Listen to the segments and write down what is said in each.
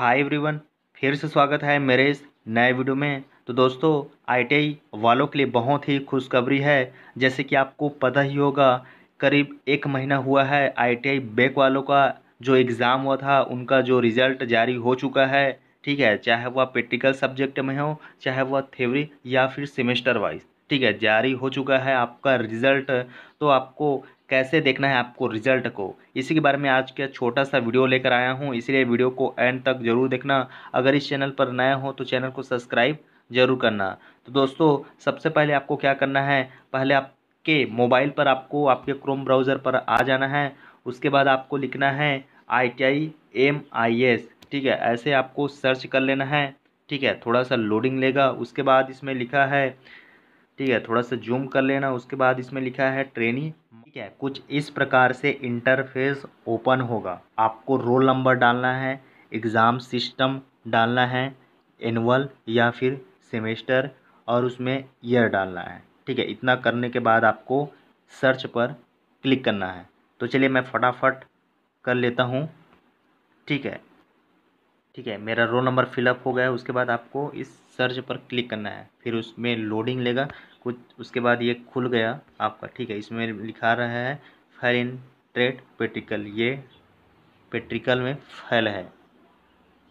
hi everyone फिर से स्वागत है मेरे इस नए वीडियो में तो दोस्तों आईटीआई वालों के लिए बहुत ही खुशखबरी है जैसे कि आपको पता ही होगा करीब एक महीना हुआ है आईटीआई बैक वालों का जो एग्ज़ाम हुआ था उनका जो रिज़ल्ट जारी हो चुका है ठीक है चाहे वह प्रैक्टिकल सब्जेक्ट में हो चाहे वह थ्योरी या फिर सेमेस्टर वाइज ठीक है जारी हो चुका है आपका रिज़ल्ट तो आपको कैसे देखना है आपको रिजल्ट को इसी के बारे में आज का छोटा सा वीडियो लेकर आया हूँ इसलिए वीडियो को एंड तक जरूर देखना अगर इस चैनल पर नया हो तो चैनल को सब्सक्राइब जरूर करना तो दोस्तों सबसे पहले आपको क्या करना है पहले आपके मोबाइल पर आपको आपके क्रोम ब्राउज़र पर आ जाना है उसके बाद आपको लिखना है I T I M I S ठीक है ऐसे आपको सर्च कर लेना है ठीक है थोड़ा सा लोडिंग लेगा उसके बाद इसमें लिखा है ठीक है थोड़ा सा जूम कर लेना उसके बाद इसमें लिखा है ट्रेनी ठीक है कुछ इस प्रकार से इंटरफेस ओपन होगा आपको रोल नंबर डालना है एग्ज़ाम सिस्टम डालना है एनअल या फिर सेमेस्टर और उसमें ईयर डालना है ठीक है इतना करने के बाद आपको सर्च पर क्लिक करना है तो चलिए मैं फटाफट कर लेता हूँ ठीक है ठीक है मेरा रोल नंबर फिलअप हो गया उसके बाद आपको इस सर्च पर क्लिक करना है फिर उसमें लोडिंग लेगा कुछ उसके बाद ये खुल गया आपका ठीक है इसमें लिखा रहा है इन ट्रेट पेट्रिकल ये पेट्रिकल में फैल है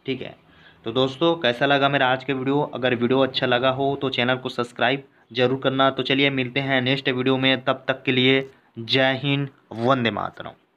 ठीक है तो दोस्तों कैसा लगा मेरा आज का वीडियो अगर वीडियो अच्छा लगा हो तो चैनल को सब्सक्राइब जरूर करना तो चलिए मिलते हैं नेक्स्ट वीडियो में तब तक के लिए जय हिंद वंदे मातरम